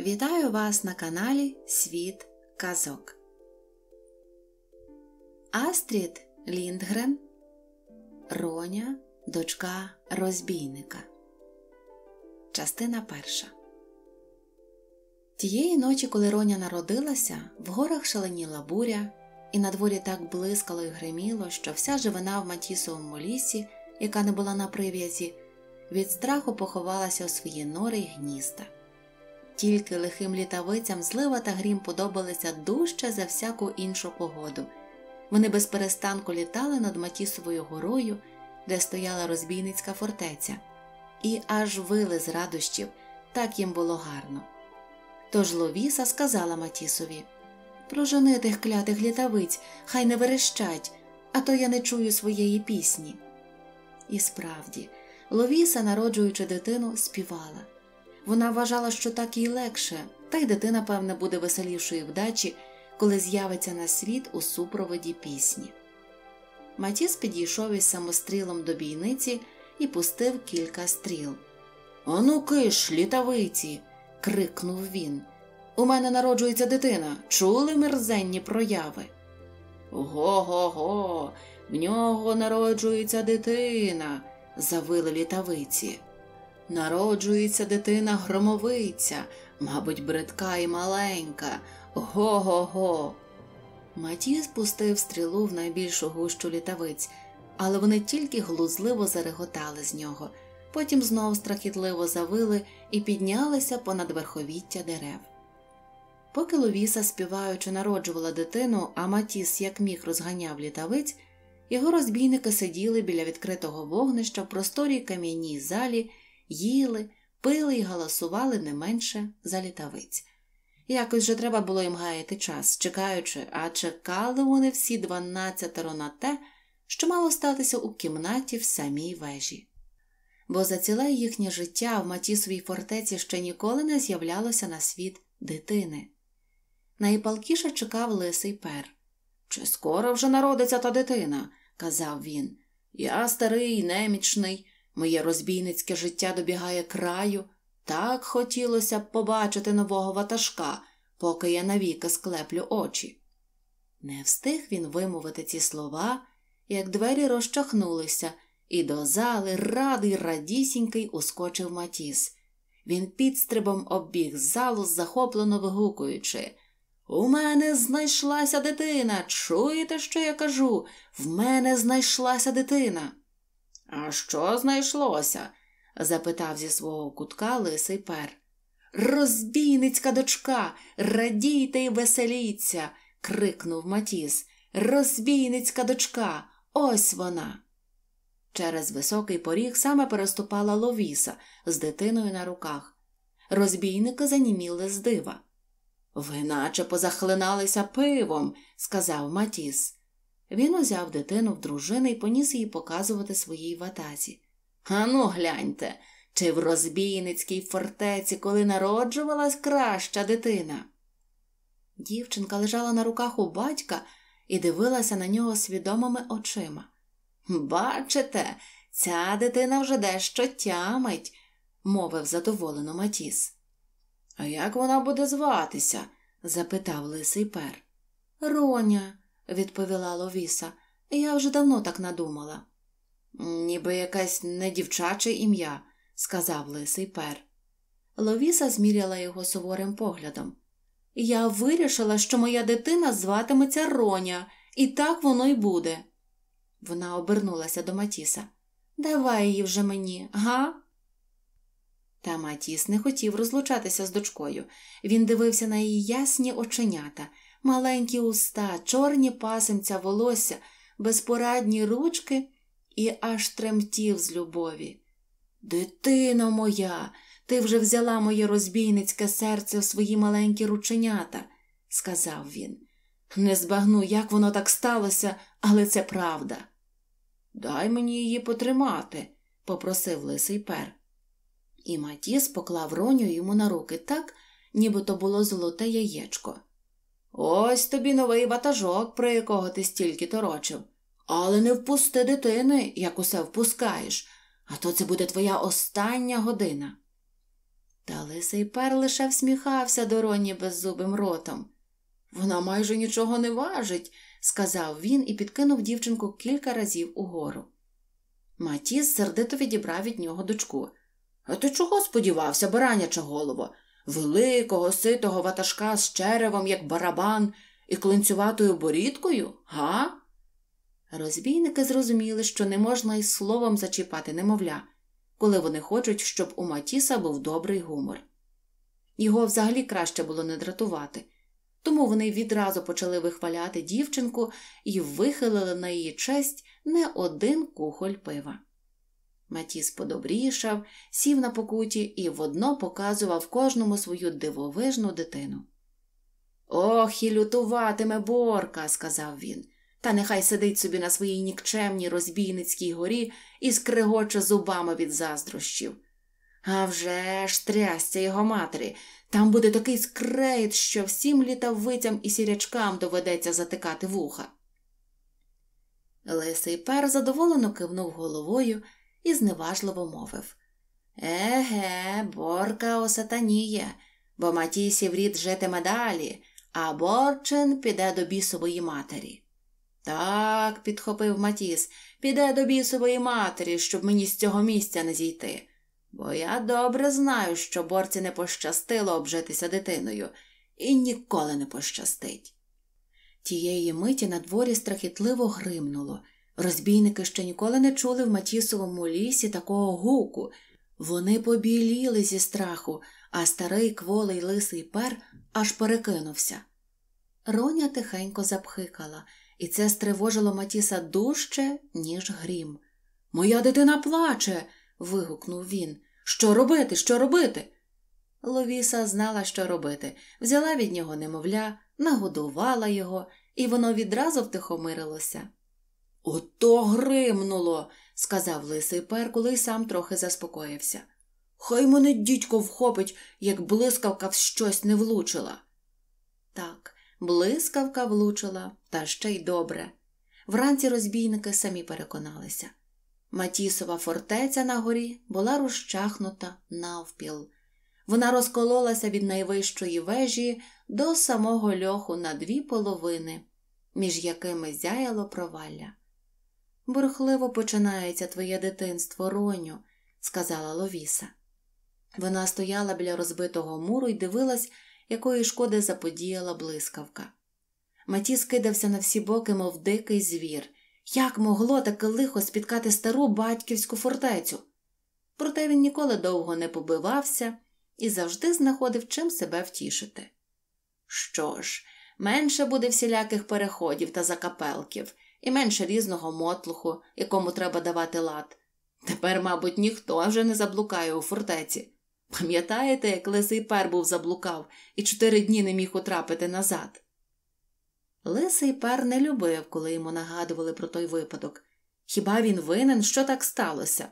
Вітаю вас на каналі Світ Казок. Астрід Ліндгрен Роня, дочка розбійника. Частина перша. Тієї ночі, коли Роня народилася, в горах шаленіла буря, і на дворі так блискало й гриміло, що вся живина в Матісовому лісі, яка не була на прив'язі, від страху поховалася у свої нори й гнізда. Тільки лихим літавицям злива та грім подобалися дужче за всяку іншу погоду. Вони безперестанку літали над Матісовою горою, де стояла розбійницька фортеця, і аж вили з радощів, так їм було гарно. Тож Ловіса сказала Матісові Прожени тих клятих літавиць, хай не верещать, а то я не чую своєї пісні. І справді, Ловіса, народжуючи дитину, співала. Вона вважала, що так їй легше, та й дитина, певне, буде веселішою вдачі, коли з'явиться на світ у супроводі пісні. Матіс підійшов із самострілом до бійниці і пустив кілька стріл. Ану киш, літавиці. крикнув він. У мене народжується дитина. Чули мерзенні прояви? Го го го, в нього народжується дитина, завили літавиці. Народжується дитина громовиця, мабуть, бридка і маленька. Го-го-го. Матій спустив стрілу в найбільшу гущу літавиць, але вони тільки глузливо зареготали з нього, потім знов страхітливо завили і піднялися понад верховіття дерев. Поки Ловіса, співаючи, народжувала дитину, а Матіс як міг розганяв літавиць, його розбійники сиділи біля відкритого вогнища в просторій кам'яній залі їли, пили і галасували не менше за літавиць. Якось же треба було їм гаяти час, чекаючи, а чекали вони всі дванадцятеро на те, що мало статися у кімнаті в самій вежі. Бо за ціле їхнє життя в Матісовій фортеці ще ніколи не з'являлося на світ дитини. Найпалкіше чекав лисий пер. Чи скоро вже народиться та дитина? казав він. Я старий, немічний, Моє розбійницьке життя добігає краю. Так хотілося б побачити нового ватажка, поки я навіки склеплю очі. Не встиг він вимовити ці слова, як двері розчахнулися, і до зали радий радісінький ускочив Матіс. Він підстрибом оббіг залу, захоплено вигукуючи. У мене знайшлася дитина. Чуєте, що я кажу? В мене знайшлася дитина. А що знайшлося? запитав зі свого кутка лисий пер. Розбійницька дочка, радійте й веселіться, крикнув Матіс. Розбійницька дочка, ось вона. Через високий поріг саме переступала Ловіса з дитиною на руках. Розбійники заніміли з дива. Ви наче позахлиналися пивом, сказав Матіс. Він узяв дитину в дружини і поніс її показувати своїй ватазі. Ану, гляньте, чи в розбійницькій фортеці, коли народжувалась краща дитина. Дівчинка лежала на руках у батька і дивилася на нього свідомими очима. Бачите, ця дитина вже дещо тямить, мовив задоволено Матіс. А як вона буде зватися? запитав лисий пер. Роня відповіла Ловіса. Я вже давно так надумала. Ніби якесь недівчаче ім'я, сказав лисий пер. Ловіса зміряла його суворим поглядом. Я вирішила, що моя дитина зватиметься Роня, і так воно й буде. Вона обернулася до Матіса. Давай її вже мені, га? Та Матіс не хотів розлучатися з дочкою. Він дивився на її ясні оченята маленькі уста, чорні пасенця волосся, безпорадні ручки і аж тремтів з любові. Дитино моя, ти вже взяла моє розбійницьке серце в свої маленькі рученята, сказав він. Не збагну, як воно так сталося, але це правда. Дай мені її потримати, попросив лисий пер. І Матіс поклав роню йому на руки так, ніби то було золоте яєчко. Ось тобі новий ватажок, про якого ти стільки торочив. Але не впусти дитини, як усе впускаєш, а то це буде твоя остання година. Та лисий пер лише всміхався дороні беззубим ротом. Вона майже нічого не важить, сказав він і підкинув дівчинку кілька разів угору. Матіс сердито відібрав від нього дочку. А ти чого сподівався, бараняча голово? великого ситого ватажка з черевом, як барабан, і клинцюватою борідкою? Га? Розбійники зрозуміли, що не можна й словом зачіпати немовля, коли вони хочуть, щоб у Матіса був добрий гумор. Його взагалі краще було не дратувати, тому вони відразу почали вихваляти дівчинку і вихилили на її честь не один кухоль пива. Матіс подобрішав, сів на покуті і водно показував кожному свою дивовижну дитину. Ох, і лютуватиме Борка, сказав він, та нехай сидить собі на своїй нікчемній розбійницькій горі і скригоче зубами від заздрощів. А вже ж трясця його матері, там буде такий скрейт, що всім літавицям і сірячкам доведеться затикати вуха. Лисий пер задоволено кивнув головою і зневажливо мовив Еге, борка осатаніє, бо матій сіврід житиме далі, а борчин піде до бісової матері. Так, підхопив Матіс, піде до бісової матері, щоб мені з цього місця не зійти. Бо я добре знаю, що борці не пощастило обжитися дитиною і ніколи не пощастить. Тієї миті на дворі страхітливо гримнуло. Розбійники ще ніколи не чули в Матісовому лісі такого гуку. Вони побіліли зі страху, а старий кволий лисий пер аж перекинувся. Роня тихенько запхикала, і це стривожило Матіса дужче, ніж грім. Моя дитина плаче. вигукнув він. Що робити? Що робити? Ловіса знала, що робити, взяла від нього немовля, нагодувала його, і воно відразу втихомирилося. Ото гримнуло, сказав лисий пер, коли й сам трохи заспокоївся. Хай мене дідько вхопить, як блискавка в щось не влучила. Так, блискавка влучила, та ще й добре. Вранці розбійники самі переконалися. Матісова фортеця на горі була розчахнута навпіл. Вона розкололася від найвищої вежі до самого льоху на дві половини, між якими зяяло провалля. Бурхливо починається твоє дитинство, Роню, сказала Ловіса. Вона стояла біля розбитого муру і дивилась, якої шкоди заподіяла блискавка. Матіс кидався на всі боки, мов дикий звір. Як могло таке лихо спіткати стару батьківську фортецю? Проте він ніколи довго не побивався і завжди знаходив чим себе втішити. Що ж, менше буде всіляких переходів та закапелків і менше різного мотлуху, якому треба давати лад. Тепер, мабуть, ніхто вже не заблукає у фортеці. Пам'ятаєте, як лисий пер був заблукав і чотири дні не міг утрапити назад? Лисий пер не любив, коли йому нагадували про той випадок. Хіба він винен, що так сталося?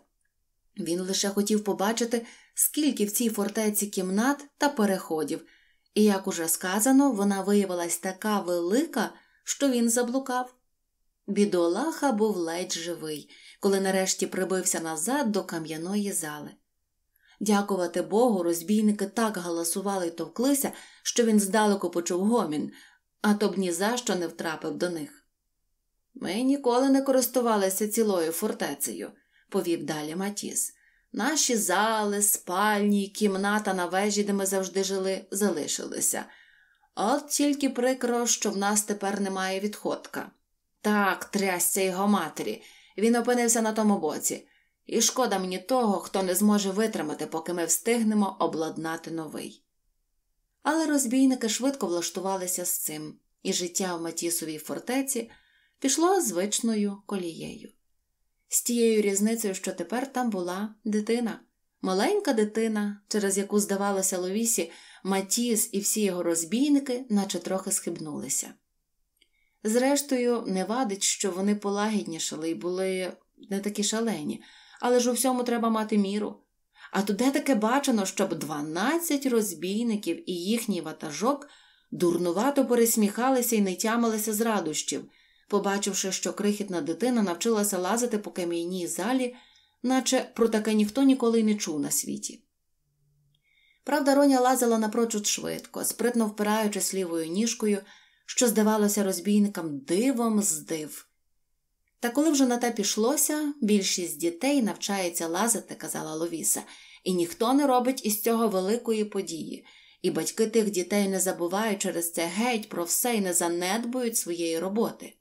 Він лише хотів побачити, скільки в цій фортеці кімнат та переходів, і, як уже сказано, вона виявилась така велика, що він заблукав. Бідолаха був ледь живий, коли нарешті прибився назад до кам'яної зали. Дякувати Богу, розбійники так галасували й товклися, що він здалеку почув гомін, а то б ні за що не втрапив до них. Ми ніколи не користувалися цілою фортецею, повів далі Матіс. Наші зали, спальні, кімната на вежі, де ми завжди жили, залишилися. От тільки прикро, що в нас тепер немає відходка. Так трясся його матері. Він опинився на тому боці, і шкода мені того, хто не зможе витримати, поки ми встигнемо обладнати новий. Але розбійники швидко влаштувалися з цим, і життя в Матісовій фортеці пішло звичною колією. З тією різницею, що тепер там була дитина, маленька дитина, через яку, здавалося, Ловісі, Матіс і всі його розбійники, наче трохи схибнулися. Зрештою, не вадить, що вони полагіднішали і були не такі шалені, але ж у всьому треба мати міру. А то де таке бачено, щоб 12 розбійників і їхній ватажок дурнувато пересміхалися і не тямилися з радощів, побачивши, що крихітна дитина навчилася лазити по кам'яній залі, наче про таке ніхто ніколи й не чув на світі. Правда, Роня лазила напрочуд швидко, спритно впираючись лівою ніжкою що здавалося розбійникам дивом з див. Та коли вже на те пішлося, більшість дітей навчається лазити, казала Ловіса, і ніхто не робить із цього великої події, і батьки тих дітей не забувають через це геть про все і не занедбують своєї роботи.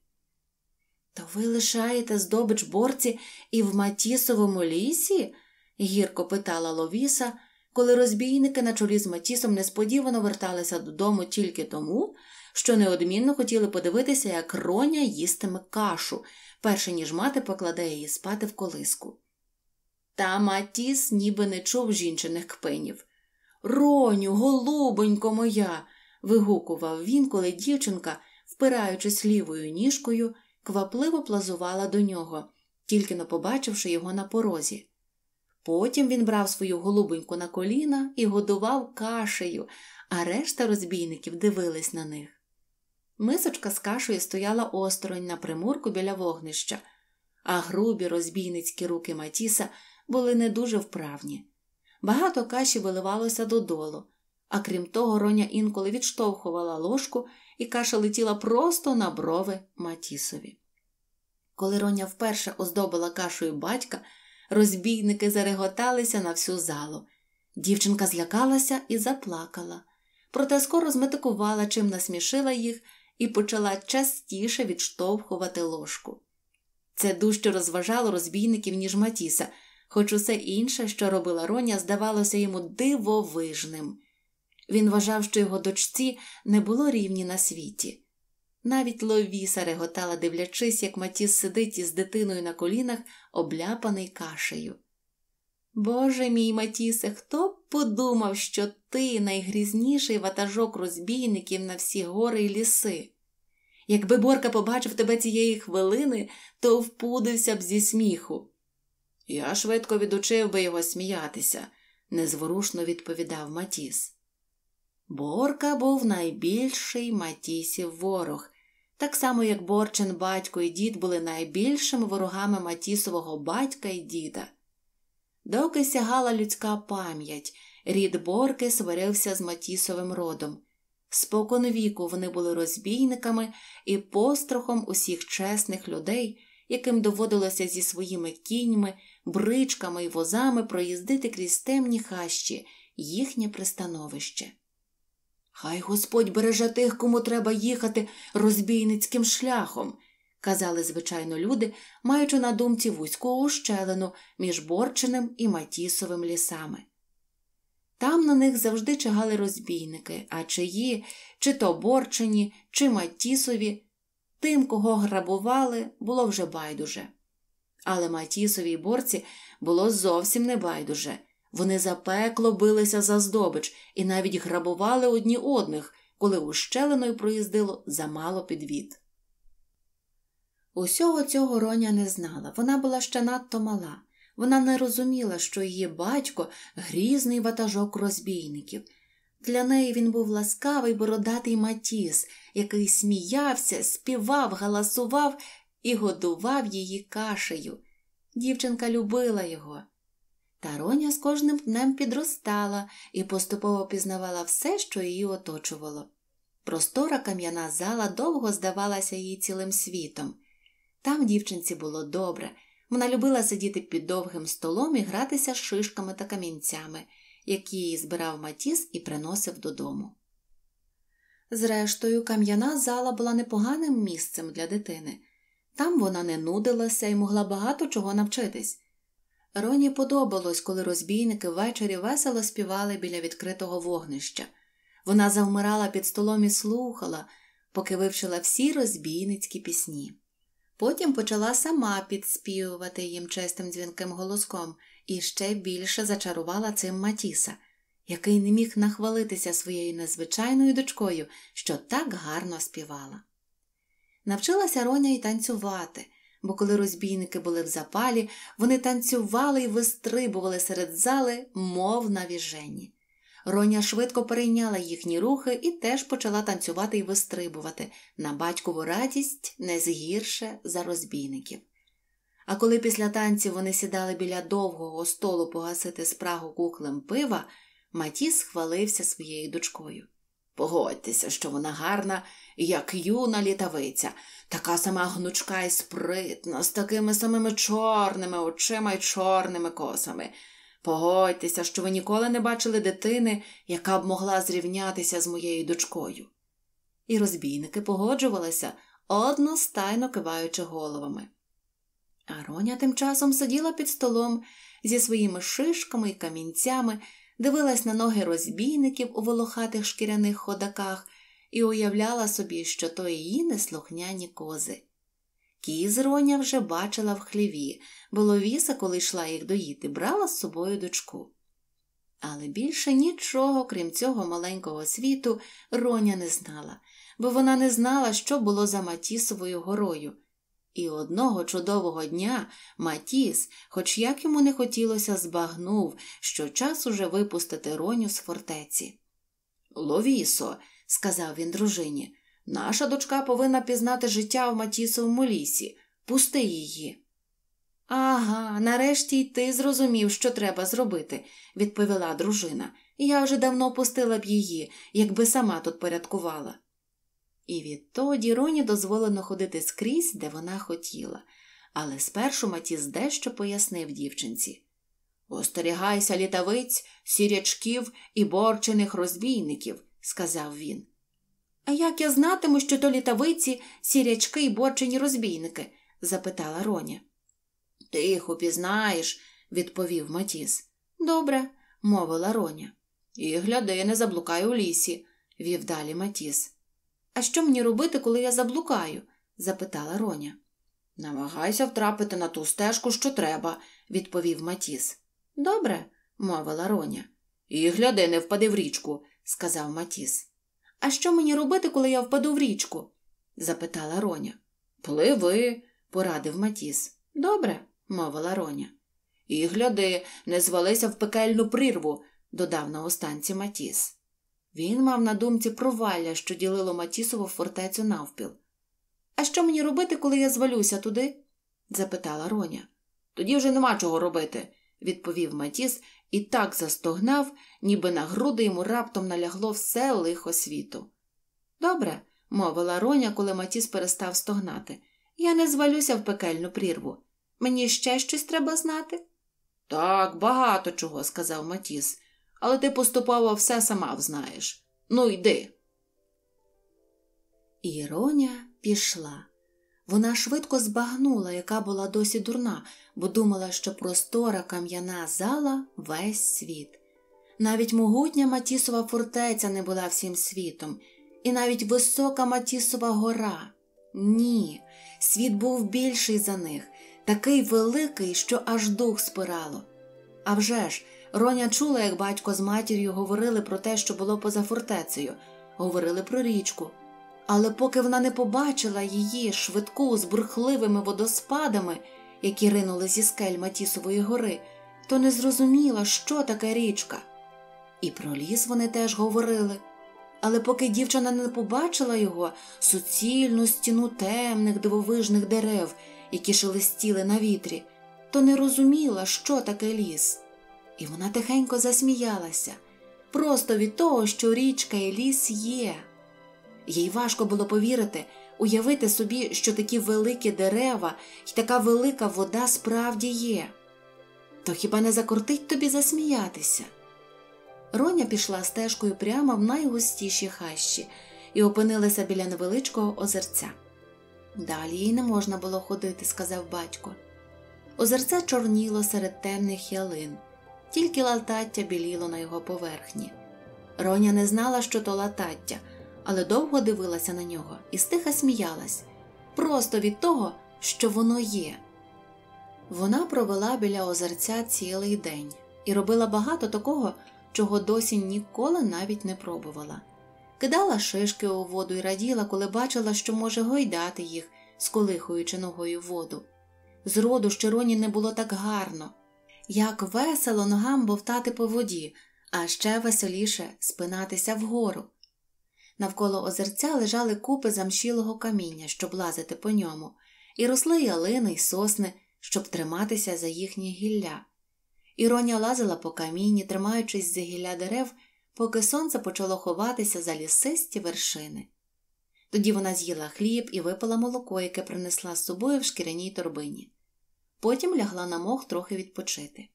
То ви лишаєте здобич борці і в Матісовому лісі? гірко питала Ловіса, коли розбійники на чолі з Матісом несподівано верталися додому тільки тому, що неодмінно хотіли подивитися, як роня їстиме кашу, перше ніж мати покладе її спати в колиску. Та Матіс ніби не чув жінчиних кпинів. Роню, голубонько моя. вигукував він, коли дівчинка, впираючись лівою ніжкою, квапливо плазувала до нього, тільки не побачивши його на порозі. Потім він брав свою голубоньку на коліна і годував кашею, а решта розбійників дивились на них. Мисочка з кашею стояла осторонь на примурку біля вогнища, а грубі розбійницькі руки Матіса були не дуже вправні. Багато каші виливалося додолу, а крім того, Роня інколи відштовхувала ложку, і каша летіла просто на брови Матісові. Коли Роня вперше оздобила кашею батька, розбійники зареготалися на всю залу. Дівчинка злякалася і заплакала, проте скоро зметикувала, чим насмішила їх і почала частіше відштовхувати ложку. Це дужче розважало розбійників, ніж Матіса, хоч усе інше, що робила Роня, здавалося йому дивовижним. Він вважав, що його дочці не було рівні на світі. Навіть ловіса реготала, дивлячись, як Матіс сидить із дитиною на колінах, обляпаний кашею. Боже мій Матісе, хто б подумав, що ти найгрізніший ватажок розбійників на всі гори й ліси? Якби Борка побачив тебе цієї хвилини, то впудився б зі сміху. Я швидко відучив би його сміятися, незворушно відповідав Матіс. Борка був найбільший Матісів ворог, так само як Борчин батько і дід були найбільшими ворогами Матісового батька і діда доки сягала людська пам'ять, рід Борки сварився з Матісовим родом. Спокон віку вони були розбійниками і пострахом усіх чесних людей, яким доводилося зі своїми кіньми, бричками і возами проїздити крізь темні хащі, їхнє пристановище. Хай Господь береже тих, кому треба їхати розбійницьким шляхом, казали, звичайно, люди, маючи на думці вузьку ущелину між борченим і Матісовим лісами. Там на них завжди чагали розбійники, а чиї, чи то борчені, чи Матісові, тим, кого грабували, було вже байдуже. Але Матісові й борці було зовсім не байдуже. Вони запекло билися за здобич і навіть грабували одні одних, коли ущеленою проїздило замало підвід. Усього цього Роня не знала, вона була ще надто мала. Вона не розуміла, що її батько грізний ватажок розбійників. Для неї він був ласкавий бородатий матіс, який сміявся, співав, галасував і годував її кашею. Дівчинка любила його. Та Роня з кожним днем підростала і поступово пізнавала все, що її оточувало. Простора кам'яна зала довго здавалася їй цілим світом. Там дівчинці було добре. Вона любила сидіти під довгим столом і гратися з шишками та камінцями, які її збирав матіс і приносив додому. Зрештою, кам'яна зала була непоганим місцем для дитини. Там вона не нудилася і могла багато чого навчитись. Роні подобалось, коли розбійники ввечері весело співали біля відкритого вогнища. Вона завмирала під столом і слухала, поки вивчила всі розбійницькі пісні. Потім почала сама підспівувати їм чистим дзвінким голоском і ще більше зачарувала цим Матіса, який не міг нахвалитися своєю незвичайною дочкою, що так гарно співала. Навчилася Роня й танцювати, бо коли розбійники були в запалі, вони танцювали й вистрибували серед зали, мов на віжені. Роня швидко перейняла їхні рухи і теж почала танцювати і вистрибувати на батькову радість не згірше за розбійників. А коли після танців вони сідали біля довгого столу погасити спрагу куклем пива, Матіс хвалився своєю дочкою. Погодьтеся, що вона гарна, як юна літавиця, така сама гнучка і спритна, з такими самими чорними очима й чорними косами. Погодьтеся, що ви ніколи не бачили дитини, яка б могла зрівнятися з моєю дочкою. І розбійники погоджувалися, одностайно киваючи головами. Ароня тим часом сиділа під столом зі своїми шишками і камінцями, дивилась на ноги розбійників у волохатих шкіряних ходаках і уявляла собі, що то її неслухняні кози. Кіз Роня вже бачила в хліві, бо Ловіса, коли йшла їх доїти, брала з собою дочку. Але більше нічого, крім цього маленького світу, Роня не знала, бо вона не знала, що було за Матісовою горою. І одного чудового дня Матіс, хоч як йому не хотілося, збагнув, що час уже випустити Роню з фортеці. Ловісо, сказав він дружині. Наша дочка повинна пізнати життя в Матісовому лісі, пусти її. Ага, нарешті й ти зрозумів, що треба зробити, відповіла дружина. Я вже давно пустила б її, якби сама тут порядкувала. І відтоді Роні дозволено ходити скрізь, де вона хотіла, але спершу Матіс дещо пояснив дівчинці Остерігайся літавиць, сірячків і борчених розбійників, сказав він. А як я знатиму, що то літавиці, сірячки і борчені розбійники? запитала Роня. Ти їх упізнаєш, відповів Матіс. Добре, мовила Роня. І гляди, не заблукай у лісі, вів далі Матіс. А що мені робити, коли я заблукаю? запитала Роня. Намагайся втрапити на ту стежку, що треба, відповів Матіс. Добре, мовила Роня. І гляди, не впади в річку, сказав Матіс. А що мені робити, коли я впаду в річку? запитала Роня. Пливи, порадив Матіс. Добре, мовила Роня. І гляди, не звалися в пекельну прірву, додав на останці Матіс. Він мав на думці провалля, що ділило Матісову фортецю навпіл. А що мені робити, коли я звалюся туди? запитала Роня. Тоді вже нема чого робити, відповів Матіс і так застогнав, ніби на груди йому раптом налягло все лихо світу. Добре, мовила Роня, коли Матіс перестав стогнати. Я не звалюся в пекельну прірву. Мені ще щось треба знати? Так, багато чого, сказав Матіс, але ти поступово все сама взнаєш. Ну, йди. І Роня пішла. Вона швидко збагнула, яка була досі дурна, бо думала, що простора кам'яна зала весь світ. Навіть могутня Матісова фортеця не була всім світом, і навіть висока Матісова гора. Ні, світ був більший за них, такий великий, що аж дух спирало. А вже ж, Роня чула, як батько з матір'ю говорили про те, що було поза фортецею, говорили про річку. Але поки вона не побачила її швидку з бурхливими водоспадами які ринули зі скель Матісової гори, то не зрозуміла, що таке річка. І про ліс вони теж говорили. Але поки дівчина не побачила його суцільну стіну темних дивовижних дерев, які шелестіли на вітрі, то не розуміла, що таке ліс. І вона тихенько засміялася просто від того, що річка і ліс є. Їй важко було повірити, уявити собі, що такі великі дерева і така велика вода справді є, то хіба не закортить тобі засміятися? Роня пішла стежкою прямо в найгустіші хащі і опинилася біля невеличкого озерця. Далі їй не можна було ходити, сказав батько. Озерце чорніло серед темних ялин, тільки латаття біліло на його поверхні. Роня не знала, що то латаття але довго дивилася на нього і стиха сміялась просто від того, що воно є. Вона провела біля озерця цілий день і робила багато такого, чого досі ніколи навіть не пробувала. Кидала шишки у воду і раділа, коли бачила, що може гойдати їх, сколихуючи ногою воду. Зроду щироні не було так гарно, як весело ногам бовтати по воді, а ще веселіше спинатися вгору. Навколо озерця лежали купи замшілого каміння, щоб лазити по ньому, і росли ялини й сосни, щоб триматися за їхні гілля. Іроня лазила по камінні, тримаючись за гілля дерев, поки сонце почало ховатися за лісисті вершини. Тоді вона з'їла хліб і випила молоко, яке принесла з собою в шкіряній торбині. Потім лягла на мох трохи відпочити.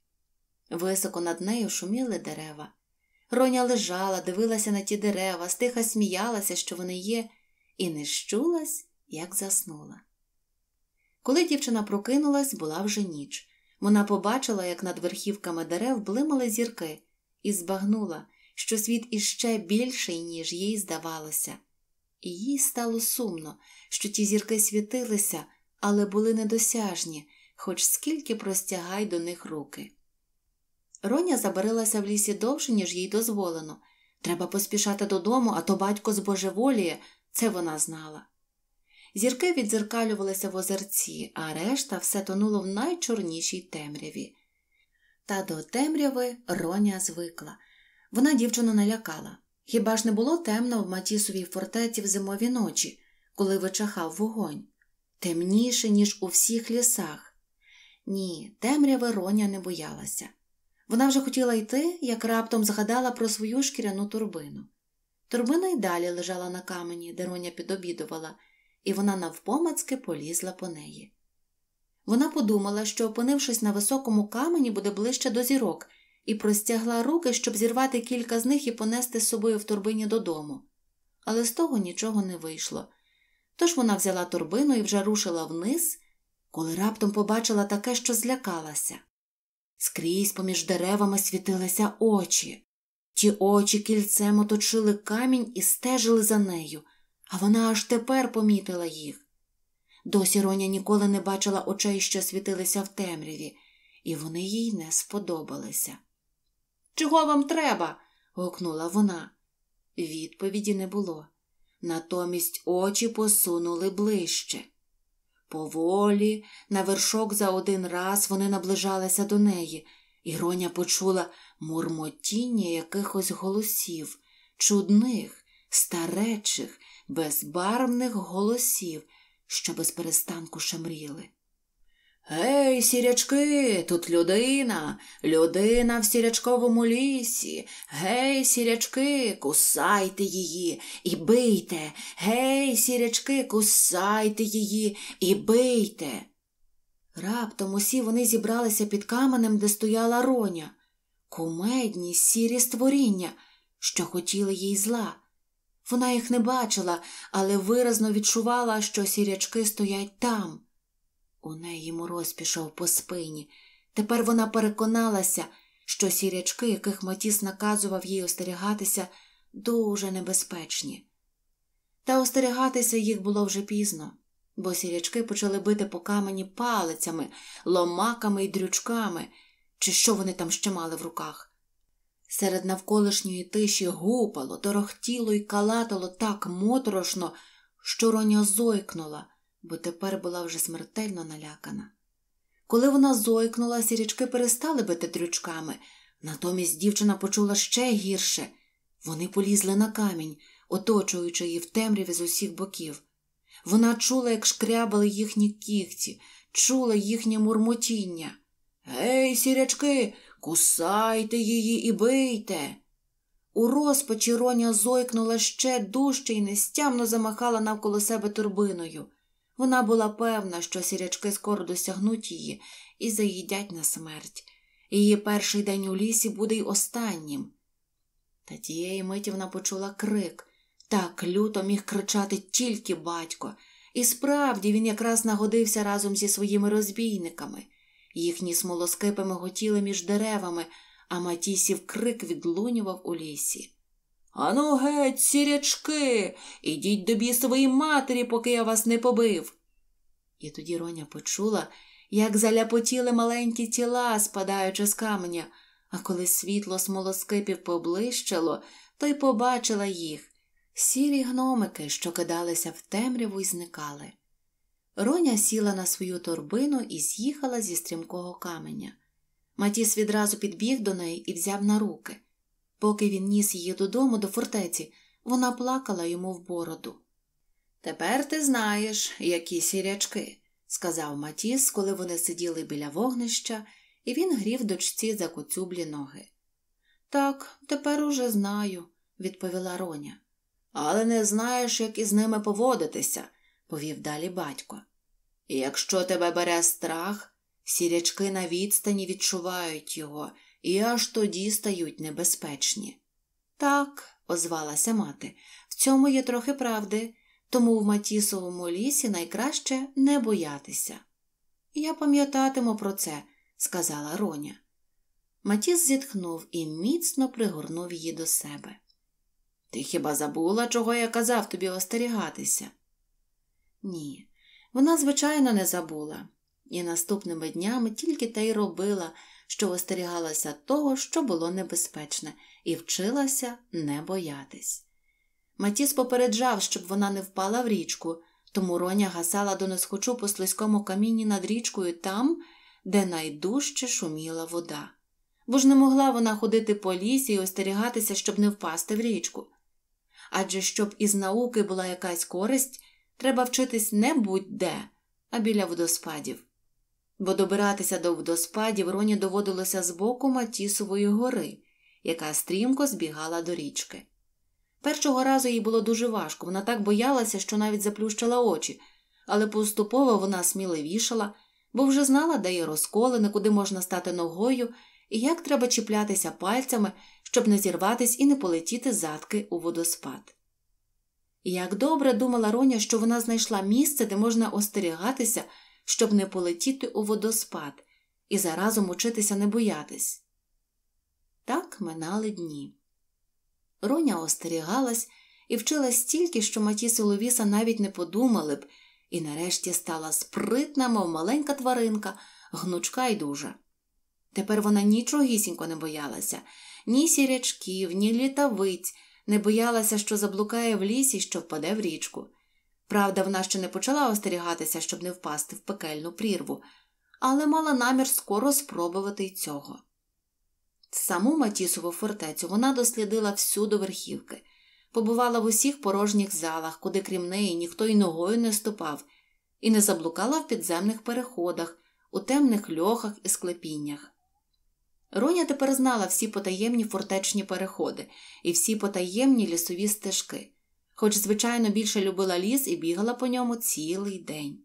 Високо над нею шуміли дерева. Роня лежала, дивилася на ті дерева, стиха сміялася, що вони є, і не щулась, як заснула. Коли дівчина прокинулась, була вже ніч. Вона побачила, як над верхівками дерев блимали зірки, і збагнула, що світ іще більший, ніж їй здавалося. І їй стало сумно, що ті зірки світилися, але були недосяжні, хоч скільки простягай до них руки. Роня забарилася в лісі довше, ніж їй дозволено. Треба поспішати додому, а то батько збожеволіє, це вона знала. Зірки відзеркалювалися в озерці, а решта все тонуло в найчорнішій темряві. Та до темряви Роня звикла. Вона дівчину налякала. Хіба ж не було темно в Матісовій фортеці в зимові ночі, коли вичахав вогонь? Темніше, ніж у всіх лісах. Ні, темряви Роня не боялася. Вона вже хотіла йти, як раптом згадала про свою шкіряну турбину. Турбина й далі лежала на камені, де Роня підобідувала, і вона навпомацки полізла по неї. Вона подумала, що, опинившись на високому камені, буде ближче до зірок, і простягла руки, щоб зірвати кілька з них і понести з собою в турбині додому. Але з того нічого не вийшло. Тож вона взяла турбину і вже рушила вниз, коли раптом побачила таке, що злякалася. Скрізь поміж деревами світилися очі. Ті очі кільцем оточили камінь і стежили за нею, а вона аж тепер помітила їх. Досі Роня ніколи не бачила очей, що світилися в темряві, і вони їй не сподобалися. Чого вам треба? гукнула вона. Відповіді не було. Натомість очі посунули ближче. Поволі, на вершок за один раз вони наближалися до неї, і Роня почула мурмотіння якихось голосів, чудних, старечих, безбарвних голосів, що без перестанку шамріли. Гей, сірячки, тут людина, людина в сірячковому лісі. Гей, сірячки, кусайте її і бийте. Гей, сірячки, кусайте її і бийте. Раптом усі вони зібралися під каменем, де стояла роня. Кумедні, сірі створіння, що хотіли їй зла. Вона їх не бачила, але виразно відчувала, що сірячки стоять там. У неї мороз пішов по спині. Тепер вона переконалася, що сірячки, яких Матіс наказував їй остерігатися, дуже небезпечні. Та остерігатися їх було вже пізно, бо сірячки почали бити по камені палицями, ломаками і дрючками, чи що вони там ще мали в руках. Серед навколишньої тиші гупало, торохтіло і калатало так моторошно, що роня зойкнула бо тепер була вже смертельно налякана. Коли вона зойкнула, сірічки перестали бити трючками. Натомість дівчина почула ще гірше вони полізли на камінь, оточуючи її в темряві з усіх боків. Вона чула, як шкрябали їхні кігці, чула їхнє мурмотіння. Гей, сірячки, кусайте її і бийте. У розпачі Роня зойкнула ще дужче і нестямно замахала навколо себе турбиною. Вона була певна, що сірячки скоро досягнуть її і заїдять на смерть. Її перший день у лісі буде й останнім. Та тієї миті вона почула крик так люто міг кричати тільки батько, і справді він якраз нагодився разом зі своїми розбійниками. Їхні смолоскипи миготіли між деревами, а матісів крик відлунював у лісі. Ану, геть, сірячки, ідіть до бісової матері, поки я вас не побив. І тоді Роня почула, як заляпотіли маленькі тіла, спадаючи з каменя, а коли світло смолоскипів поблищало, то й побачила їх сірі гномики, що кидалися в темряву й зникали. Роня сіла на свою торбину і з'їхала зі стрімкого каменя. Матіс відразу підбіг до неї і взяв на руки. Поки він ніс її додому до фортеці, вона плакала йому в бороду. Тепер ти знаєш, які сірячки, сказав Матіс, коли вони сиділи біля вогнища, і він грів дочці за коцюблі ноги. Так, тепер уже знаю, відповіла Роня. Але не знаєш, як із ними поводитися, повів далі батько. І якщо тебе бере страх, сірячки на відстані відчувають його і аж тоді стають небезпечні. Так, озвалася мати, в цьому є трохи правди, тому в Матісовому лісі найкраще не боятися. Я пам'ятатиму про це, сказала Роня. Матіс зітхнув і міцно пригорнув її до себе. Ти хіба забула, чого я казав тобі остерігатися? Ні, вона, звичайно, не забула, і наступними днями тільки те й робила, що остерігалася того, що було небезпечне, і вчилася не боятись. Матіс попереджав, щоб вона не впала в річку, тому роня гасала до несхочу по слизькому камінні над річкою там, де найдужче шуміла вода. Бо ж не могла вона ходити по лісі і остерігатися, щоб не впасти в річку. Адже щоб із науки була якась користь, треба вчитись не будь де, а біля водоспадів бо добиратися до водоспадів Роні доводилося з боку Матісової гори, яка стрімко збігала до річки. Першого разу їй було дуже важко, вона так боялася, що навіть заплющила очі, але поступово вона сміливішала, бо вже знала, де є розколини, куди можна стати ногою і як треба чіплятися пальцями, щоб не зірватись і не полетіти задки у водоспад. Як добре думала Роня, що вона знайшла місце, де можна остерігатися щоб не полетіти у водоспад і заразом учитися не боятись. Так минали дні. Роня остерігалась і вчила стільки, що маті ловіса навіть не подумали б, і нарешті стала спритна, мов маленька тваринка, гнучка й дужа. Тепер вона нічогісінько не боялася, ні сірячків, ні літавиць, не боялася, що заблукає в лісі, що впаде в річку. Правда, вона ще не почала остерігатися, щоб не впасти в пекельну прірву, але мала намір скоро спробувати й цього. Саму Матісову фортецю вона дослідила всю до верхівки, побувала в усіх порожніх залах, куди крім неї ніхто й ногою не ступав, і не заблукала в підземних переходах, у темних льохах і склепіннях. Роня тепер знала всі потаємні фортечні переходи і всі потаємні лісові стежки хоч, звичайно, більше любила ліс і бігала по ньому цілий день.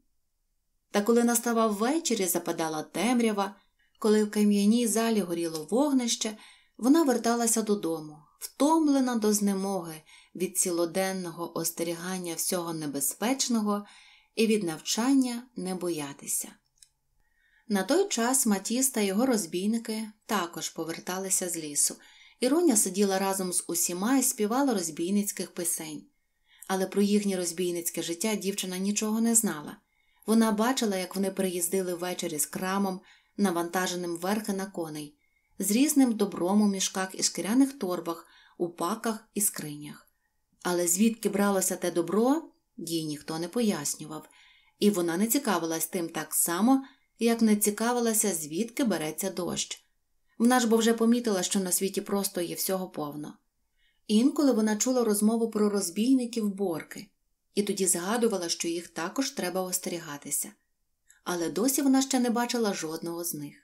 Та коли наставав ввечері, западала темрява, коли в кам'яній залі горіло вогнище, вона верталася додому, втомлена до знемоги від цілоденного остерігання всього небезпечного і від навчання не боятися. На той час Матіс та його розбійники також поверталися з лісу. Іроня сиділа разом з усіма і співала розбійницьких пісень але про їхнє розбійницьке життя дівчина нічого не знала. Вона бачила, як вони приїздили ввечері з крамом, навантаженим верхи на коней, з різним добром у мішках і шкіряних торбах, у паках і скринях. Але звідки бралося те добро, їй ніхто не пояснював, і вона не цікавилась тим так само, як не цікавилася, звідки береться дощ. Вона ж бо вже помітила, що на світі просто є всього повно. Інколи вона чула розмову про розбійників борки, і тоді згадувала, що їх також треба остерігатися, але досі вона ще не бачила жодного з них.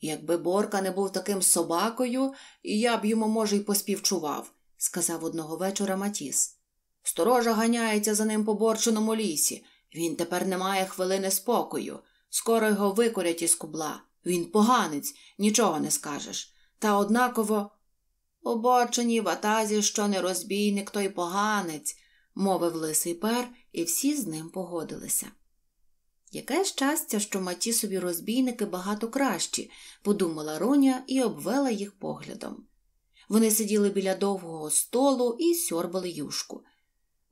Якби Борка не був таким собакою, я б йому, може, й поспівчував, сказав одного вечора Матіс. Сторожа ганяється за ним по борченому лісі. Він тепер не має хвилини спокою. Скоро його викорять із кубла. Він поганець, нічого не скажеш. Та однаково Обочені в атазі, що не розбійник, той поганець, мовив лисий пер, і всі з ним погодилися. Яке щастя, що маті собі розбійники багато кращі, подумала Роня і обвела їх поглядом. Вони сиділи біля довгого столу і сьорбали юшку.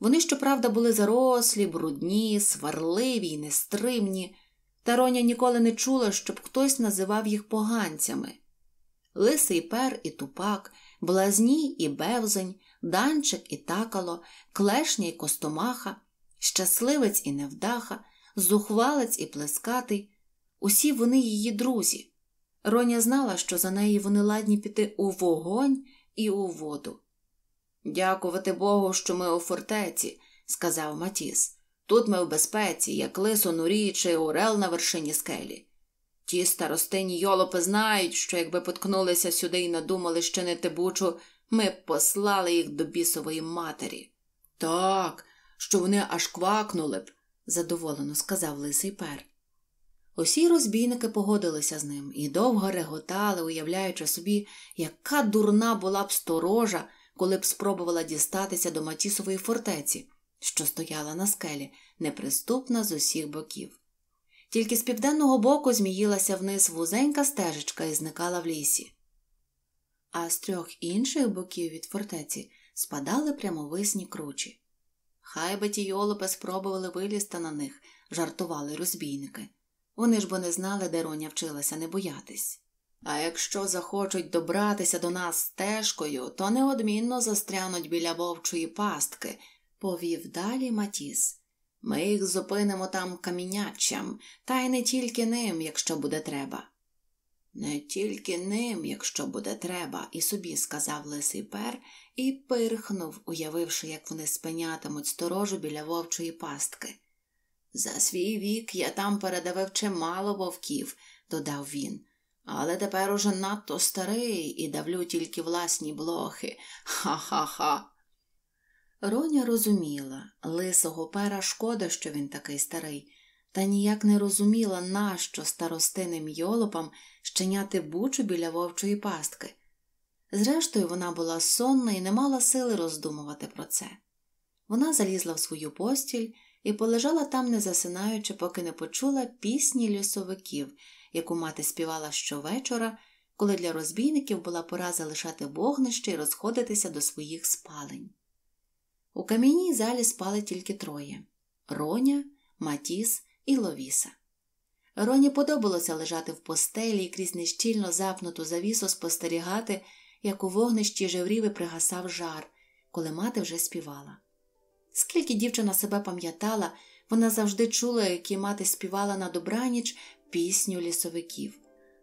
Вони, щоправда, були зарослі, брудні, сварливі й нестримні, та Роня ніколи не чула, щоб хтось називав їх поганцями. Лисий пер і тупак блазній і бевзень, данчик і такало, клешня і костомаха, щасливець і невдаха, зухвалець і плескатий. Усі вони її друзі. Роня знала, що за неї вони ладні піти у вогонь і у воду. Дякувати Богу, що ми у фортеці, сказав Матіс. Тут ми в безпеці, як лисо нурі чи орел на вершині скелі. Ті старостині йолопи знають, що якби поткнулися сюди і надумали щинити бучу, ми б послали їх до бісової матері. Так, що вони аж квакнули б, задоволено сказав лисий пер. Усі розбійники погодилися з ним і довго реготали, уявляючи собі, яка дурна була б сторожа, коли б спробувала дістатися до Матісової фортеці, що стояла на скелі, неприступна з усіх боків. Тільки з південного боку зміїлася вниз вузенька стежечка і зникала в лісі. А з трьох інших боків від фортеці спадали прямовисні кручі. Хай би ті йолопи спробували вилізти на них, жартували розбійники. Вони ж бо не знали, де Роня вчилася не боятись. А якщо захочуть добратися до нас стежкою, то неодмінно застрянуть біля вовчої пастки, повів далі Матіс. Ми їх зупинимо там камінячам, та й не тільки ним, якщо буде треба. Не тільки ним, якщо буде треба, і собі сказав лисий пер і пирхнув, уявивши, як вони спинятимуть сторожу біля вовчої пастки. За свій вік я там передавив чимало вовків, додав він, але тепер уже надто старий і давлю тільки власні блохи. Ха ха ха. Роня розуміла, лисого пера шкода, що він такий старий, та ніяк не розуміла, нащо старостиним йолопам щеняти бучу біля вовчої пастки. Зрештою, вона була сонна і не мала сили роздумувати про це. Вона залізла в свою постіль і полежала там, не засинаючи, поки не почула пісні лісовиків, яку мати співала щовечора, коли для розбійників була пора залишати вогнище і розходитися до своїх спалень. У кам'яній залі спали тільки троє Роня, Матіс і Ловіса. Роні подобалося лежати в постелі і крізь нещільно запнуту завісу спостерігати, як у вогнищі жевріви пригасав жар, коли мати вже співала. Скільки дівчина себе пам'ятала, вона завжди чула, які мати співала на добраніч пісню лісовиків.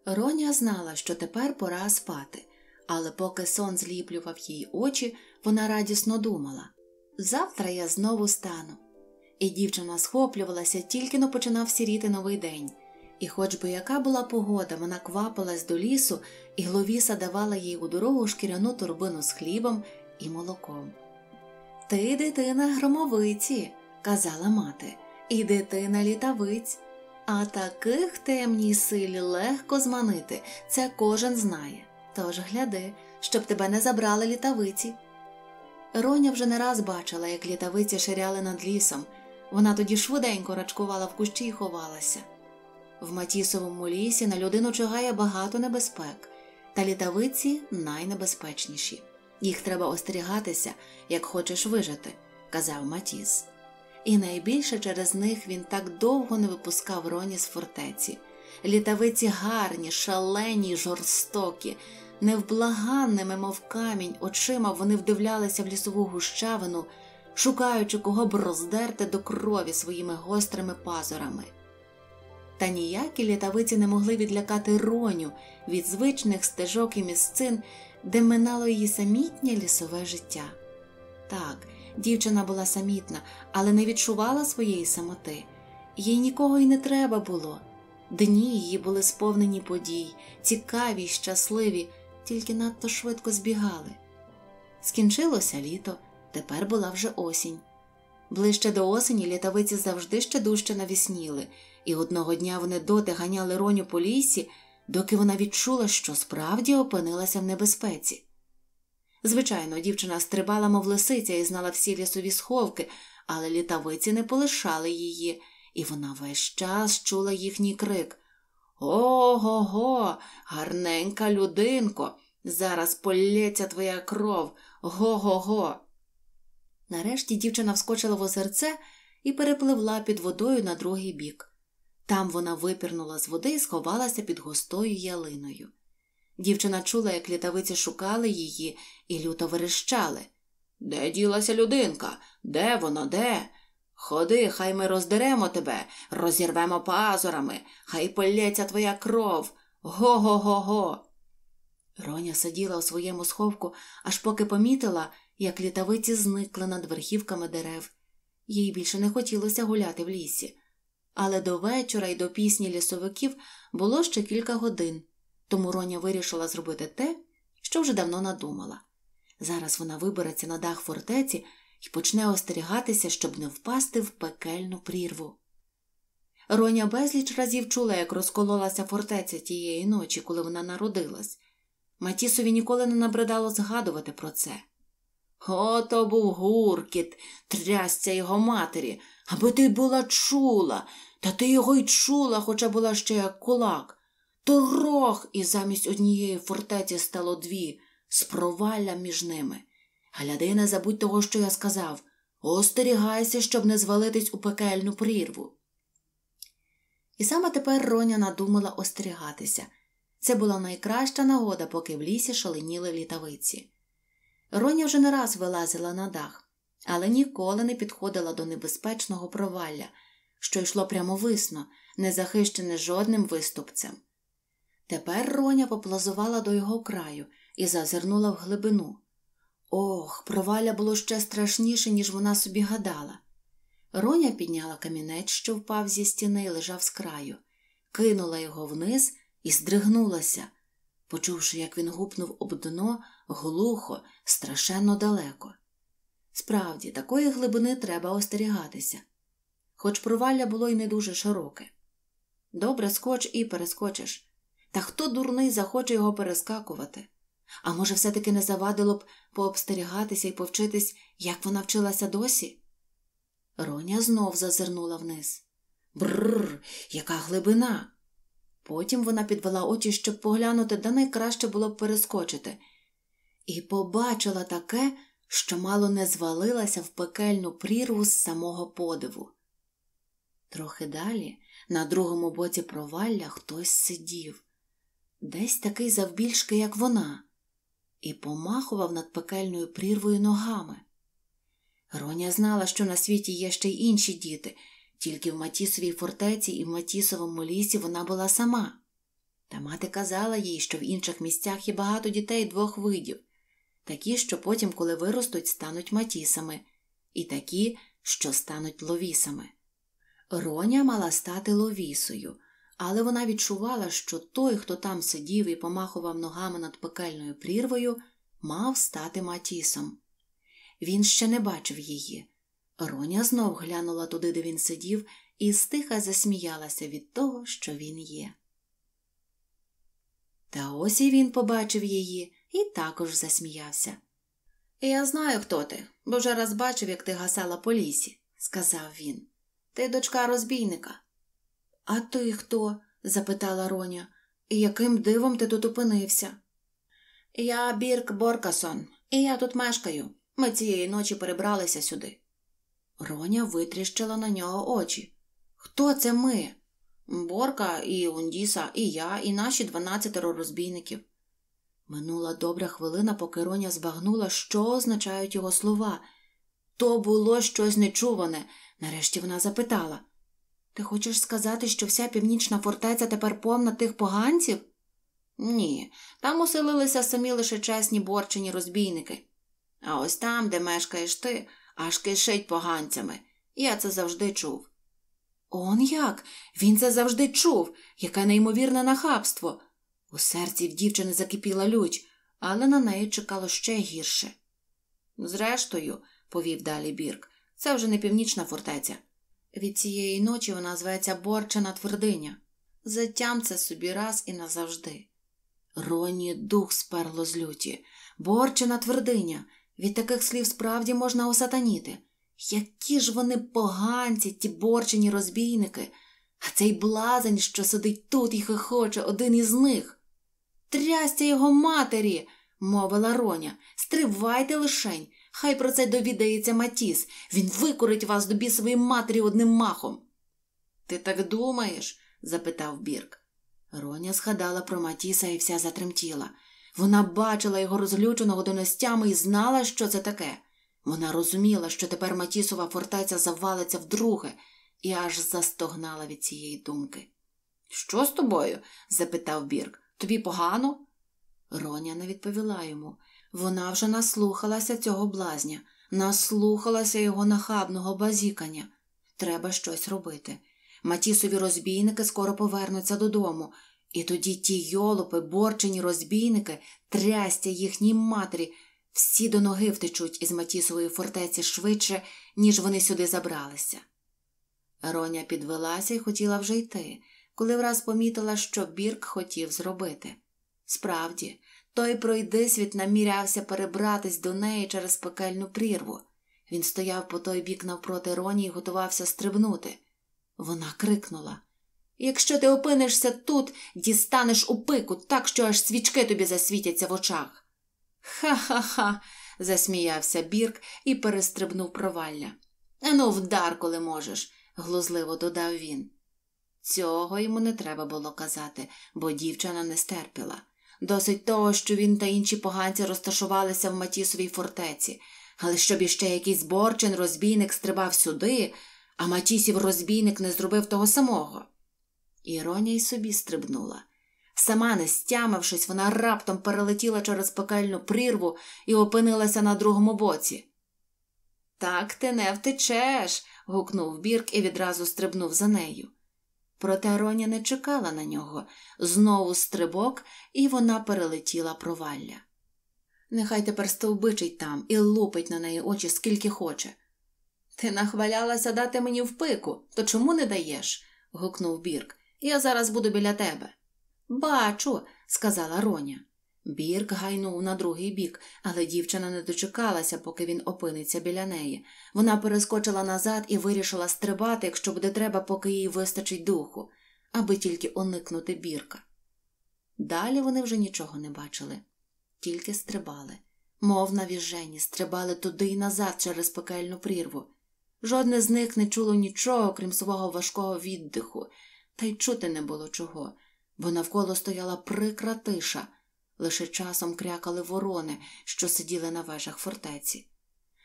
Роня знала, що тепер пора спати, але поки сон зліплював їй очі, вона радісно думала Завтра я знову стану. І дівчина схоплювалася, тільки но починав сіріти новий день, і хоч би яка була погода, вона квапилась до лісу, і Гловіса давала їй у дорогу шкіряну торбину з хлібом і молоком. Ти, дитина, громовиці, казала мати, і дитина літавиць. А таких темній силі легко зманити, це кожен знає. Тож гляди, щоб тебе не забрали літавиці. Роня вже не раз бачила, як літавиці ширяли над лісом. Вона тоді швиденько рачкувала в кущі і ховалася. В Матісовому лісі на людину чугає багато небезпек, та літавиці найнебезпечніші. Їх треба остерігатися, як хочеш вижити, казав Матіс. І найбільше через них він так довго не випускав роні з фортеці. Літавиці гарні, шалені, жорстокі, невблаганними, мов камінь, очима вони вдивлялися в лісову гущавину, шукаючи, кого б роздерти до крові своїми гострими пазурами. Та ніякі літавиці не могли відлякати роню від звичних стежок і місцин, де минало її самітнє лісове життя. Так, дівчина була самітна, але не відчувала своєї самоти, їй нікого й не треба було. Дні її були сповнені подій, цікаві й щасливі, тільки надто швидко збігали. Скінчилося літо, тепер була вже осінь. Ближче до осені літавиці завжди ще дужче навісніли, і одного дня вони доти ганяли роню по лісі, доки вона відчула, що справді опинилася в небезпеці. Звичайно, дівчина стрибала, мов лисиця, і знала всі лісові сховки, але літавиці не полишали її, і вона весь час чула їхній крик Ого го, гарненька людинко, зараз полється твоя кров. Го-го го. Нарешті дівчина вскочила в озерце і перепливла під водою на другий бік. Там вона випірнула з води і сховалася під густою ялиною. Дівчина чула, як літавиці шукали її і люто верещали. Де ділася людинка? Де вона, де? Ходи, хай ми роздеремо тебе, розірвемо пазурами, хай полється твоя кров. Го го го го. Роня сиділа у своєму сховку, аж поки помітила, як літавиці зникли над верхівками дерев. Їй більше не хотілося гуляти в лісі. Але до вечора і до пісні лісовиків було ще кілька годин, тому Роня вирішила зробити те, що вже давно надумала. Зараз вона вибереться на дах фортеці і почне остерігатися, щоб не впасти в пекельну прірву. Роня безліч разів чула, як розкололася фортеця тієї ночі, коли вона народилась. Матісові ніколи не набридало згадувати про це. Ото був гуркіт, трясця його матері, аби ти була чула, та ти його й чула, хоча була ще як кулак. Торох, і замість однієї фортеці стало дві, з провалля між ними. Гляди, не забудь того, що я сказав. Остерігайся, щоб не звалитись у пекельну прірву. І саме тепер Роня надумала остерігатися. Це була найкраща нагода, поки в лісі шаленіли літавиці. Роня вже не раз вилазила на дах, але ніколи не підходила до небезпечного провалля, що йшло прямовисно, не захищене жодним виступцем. Тепер Роня поплазувала до його краю і зазирнула в глибину. Ох, проваля було ще страшніше, ніж вона собі гадала. Роня підняла камінець, що впав зі стіни і лежав з краю, кинула його вниз і здригнулася, почувши, як він гупнув об дно глухо, страшенно далеко. Справді, такої глибини треба остерігатися, хоч провалля було й не дуже широке. Добре скоч і перескочиш, та хто дурний захоче його перескакувати. А може, все-таки не завадило б пообстерігатися і повчитись, як вона вчилася досі? Роня знов зазирнула вниз. Бррр, яка глибина. Потім вона підвела очі, щоб поглянути, де найкраще було б перескочити, і побачила таке, що мало не звалилася в пекельну прірву з самого подиву. Трохи далі, на другому боці провалля, хтось сидів, десь такий завбільшки, як вона і помахував над пекельною прірвою ногами. Роня знала, що на світі є ще й інші діти, тільки в Матісовій фортеці і в Матісовому лісі вона була сама. Та мати казала їй, що в інших місцях є багато дітей двох видів такі, що потім, коли виростуть, стануть матісами, і такі, що стануть ловісами. Роня мала стати ловісою але вона відчувала, що той, хто там сидів і помахував ногами над пекельною прірвою, мав стати Матісом. Він ще не бачив її. Роня знов глянула туди, де він сидів, і стиха засміялася від того, що він є. Та ось і він побачив її і також засміявся. Я знаю, хто ти, бо вже раз бачив, як ти гасала по лісі, сказав він. Ти дочка розбійника. А ти хто? запитала Роня. І яким дивом ти тут опинився? Я Бірк Боркасон, і я тут мешкаю. Ми цієї ночі перебралися сюди. Роня витріщила на нього очі. Хто це ми? Борка і Ундіса, і я, і наші дванадцятеро розбійників. Минула добра хвилина, поки Роня збагнула, що означають його слова. То було щось нечуване. Нарешті вона запитала ти хочеш сказати, що вся північна фортеця тепер повна тих поганців? Ні, там оселилися самі лише чесні борчені розбійники. А ось там, де мешкаєш ти, аж кишить поганцями. Я це завжди чув. Он як? Він це завжди чув, яке неймовірне нахабство. У серці в дівчини закипіла лють, але на неї чекало ще гірше. Зрештою, повів далі Бірк, це вже не північна фортеця. Від цієї ночі вона зветься Борчана твердиня. Затям це собі раз і назавжди. Роні дух сперло з люті. борчена твердиня. Від таких слів справді можна осатаніти. Які ж вони поганці, ті борчені розбійники, а цей блазень, що сидить тут і хихоче, один із них. Трястя його матері, мовила Роня, стривайте лишень, Хай про це довідається Матіс. Він викорить вас до бісової матері одним махом. Ти так думаєш? запитав Бірк. Роня згадала про Матіса і вся затремтіла. Вона бачила його розлюченого доностями і знала, що це таке. Вона розуміла, що тепер Матісова фортеця завалиться вдруге, і аж застогнала від цієї думки. Що з тобою? запитав Бірк. Тобі погано? Роня не відповіла йому. Вона вже наслухалася цього блазня, наслухалася його нахабного базікання. Треба щось робити. Матісові розбійники скоро повернуться додому, і тоді ті йолопи, борчені розбійники, трястя їхній матері, всі до ноги втечуть із Матісової фортеці швидше, ніж вони сюди забралися. Роня підвелася і хотіла вже йти, коли враз помітила, що Бірк хотів зробити. Справді, той пройдисвіт намірявся перебратись до неї через пекельну прірву. Він стояв по той бік навпроти Роні і готувався стрибнути. Вона крикнула Якщо ти опинишся тут, дістанеш у пику так, що аж свічки тобі засвітяться в очах. Ха ха ха, засміявся Бірк і перестрибнув провалля. Ану, вдар, коли можеш, глузливо додав він. Цього йому не треба було казати, бо дівчина не стерпіла. Досить того, що він та інші поганці розташувалися в Матісовій фортеці, але щоб іще якийсь борчин, розбійник стрибав сюди, а Матісів розбійник не зробив того самого. Іронія й собі стрибнула. Сама, не стямившись, вона раптом перелетіла через пекельну прірву і опинилася на другому боці. Так ти не втечеш. гукнув Бірк і відразу стрибнув за нею. Проте Роня не чекала на нього, знову стрибок, і вона перелетіла провалля. Нехай тепер стовбичить там і лупить на неї очі скільки хоче. Ти нахвалялася дати мені в пику, то чому не даєш? гукнув Бірк. Я зараз буду біля тебе. Бачу, сказала Роня. Бірк гайнув на другий бік, але дівчина не дочекалася, поки він опиниться біля неї. Вона перескочила назад і вирішила стрибати, якщо буде треба, поки їй вистачить духу, аби тільки уникнути бірка. Далі вони вже нічого не бачили, тільки стрибали, мов навіжені, стрибали туди і назад через пекельну прірву. Жодне з них не чуло нічого, крім свого важкого віддиху, та й чути не було чого, бо навколо стояла прикра тиша. Лише часом крякали ворони, що сиділи на вежах фортеці.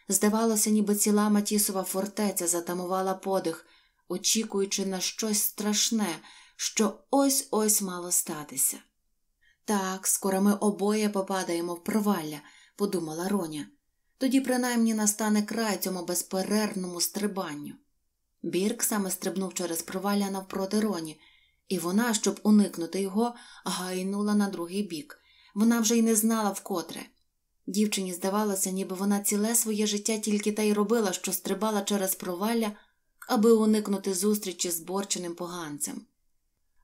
Здавалося, ніби ціла Матісова фортеця затамувала подих, очікуючи на щось страшне, що ось ось мало статися. Так, скоро ми обоє попадаємо в провалля, подумала Роня, тоді принаймні настане край цьому безперервному стрибанню. Бірк саме стрибнув через провалля навпроти Роні, і вона, щоб уникнути його, гайнула на другий бік. Вона вже й не знала вкотре. Дівчині здавалося, ніби вона ціле своє життя тільки та й робила, що стрибала через провалля, аби уникнути зустрічі з борченим поганцем.